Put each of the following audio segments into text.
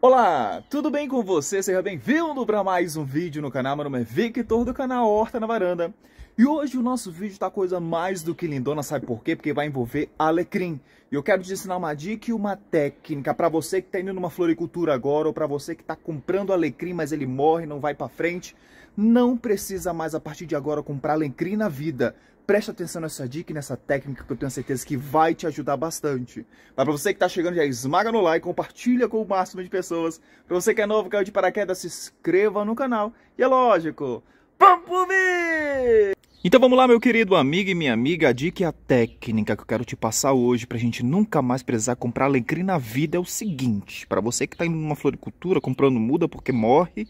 Olá, tudo bem com você? Seja bem-vindo para mais um vídeo no canal. Meu nome é Victor do canal Horta na Varanda. E hoje o nosso vídeo está coisa mais do que lindona, sabe por quê? Porque vai envolver alecrim. E eu quero te ensinar uma dica e uma técnica para você que está indo numa floricultura agora ou para você que está comprando alecrim, mas ele morre, não vai para frente. Não precisa mais a partir de agora comprar alecrim na vida. Preste atenção nessa dica e nessa técnica que eu tenho certeza que vai te ajudar bastante. Mas para você que está chegando, já esmaga no like, compartilha com o máximo de pessoas. Para você que é novo, caiu de paraquedas, se inscreva no canal. E é lógico, vamos pro vídeo! Então vamos lá, meu querido amigo e minha amiga. A dica e a técnica que eu quero te passar hoje para a gente nunca mais precisar comprar alecrim na vida é o seguinte: para você que está indo numa floricultura comprando muda porque morre,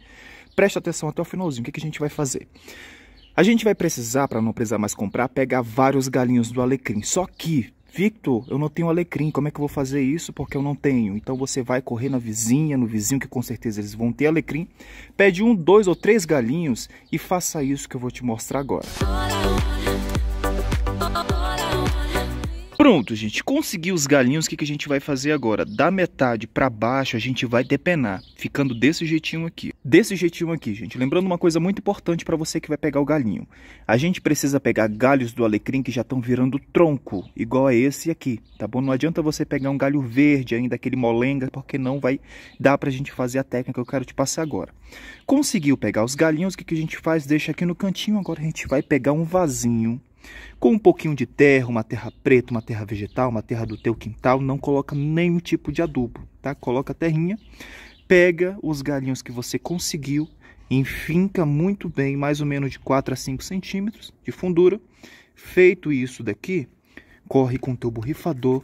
preste atenção até o finalzinho. O que, que a gente vai fazer? A gente vai precisar, para não precisar mais comprar, pegar vários galinhos do alecrim. Só que Victor, eu não tenho alecrim, como é que eu vou fazer isso? Porque eu não tenho. Então você vai correr na vizinha, no vizinho, que com certeza eles vão ter alecrim. Pede um, dois ou três galinhos e faça isso que eu vou te mostrar agora. Música Pronto, gente, consegui os galinhos, o que, que a gente vai fazer agora? Da metade para baixo a gente vai depenar, ficando desse jeitinho aqui. Desse jeitinho aqui, gente. Lembrando uma coisa muito importante para você que vai pegar o galinho. A gente precisa pegar galhos do alecrim que já estão virando tronco, igual a esse aqui, tá bom? Não adianta você pegar um galho verde ainda, aquele molenga, porque não vai dar para a gente fazer a técnica que eu quero te passar agora. Conseguiu pegar os galinhos, o que, que a gente faz? Deixa aqui no cantinho, agora a gente vai pegar um vasinho com um pouquinho de terra, uma terra preta, uma terra vegetal, uma terra do teu quintal, não coloca nenhum tipo de adubo, tá? Coloca a terrinha, pega os galinhos que você conseguiu, enfinca muito bem, mais ou menos de 4 a 5 centímetros de fundura. Feito isso daqui, corre com teu borrifador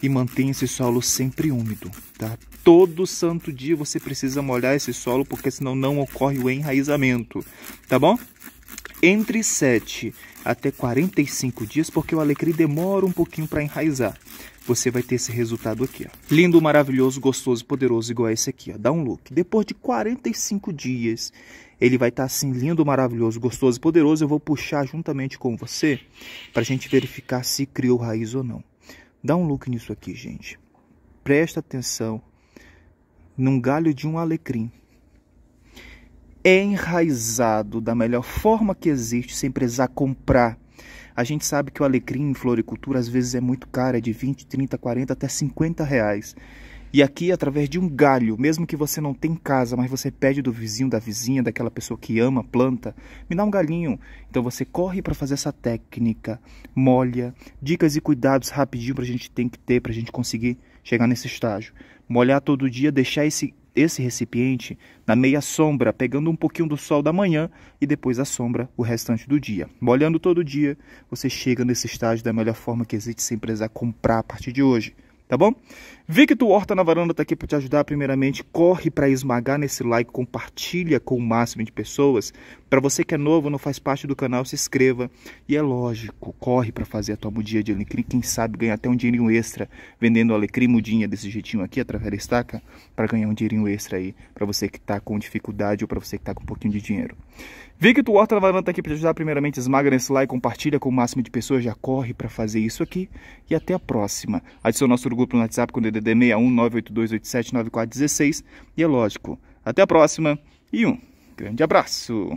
e mantém esse solo sempre úmido, tá? Todo santo dia você precisa molhar esse solo, porque senão não ocorre o enraizamento, tá bom? entre 7 até 45 dias, porque o alecrim demora um pouquinho para enraizar. Você vai ter esse resultado aqui, ó. Lindo, maravilhoso, gostoso, poderoso, igual esse aqui, ó. Dá um look. Depois de 45 dias, ele vai estar tá assim, lindo, maravilhoso, gostoso, poderoso. Eu vou puxar juntamente com você para a gente verificar se criou raiz ou não. Dá um look nisso aqui, gente. Presta atenção num galho de um alecrim é enraizado da melhor forma que existe, sem precisar comprar. A gente sabe que o alecrim em floricultura às vezes é muito caro, é de 20, 30, 40 até 50 reais. E aqui, através de um galho, mesmo que você não tenha em casa, mas você pede do vizinho, da vizinha, daquela pessoa que ama planta, me dá um galinho. Então você corre para fazer essa técnica, molha, dicas e cuidados rapidinho para a gente tem que ter para a gente conseguir chegar nesse estágio. Molhar todo dia, deixar esse esse recipiente na meia sombra, pegando um pouquinho do sol da manhã e depois a sombra o restante do dia. Molhando todo dia, você chega nesse estágio da melhor forma que existe sem precisar comprar a partir de hoje tá bom? Victor Horta na varanda está aqui para te ajudar. Primeiramente, corre para esmagar nesse like, compartilha com o máximo de pessoas. Para você que é novo, não faz parte do canal, se inscreva. E é lógico, corre para fazer a tua mudinha de alecrim. Quem sabe ganhar até um dinheirinho extra vendendo alecrim mudinha desse jeitinho aqui, através da estaca, para ganhar um dinheirinho extra aí, para você que está com dificuldade ou para você que está com um pouquinho de dinheiro. Victor Horta na varanda tá aqui para te ajudar. Primeiramente, esmaga nesse like, compartilha com o máximo de pessoas. Já corre para fazer isso aqui. E até a próxima. Adicione nosso grupo grupo no WhatsApp com o DDD 61982879416. E é lógico, até a próxima e um grande abraço!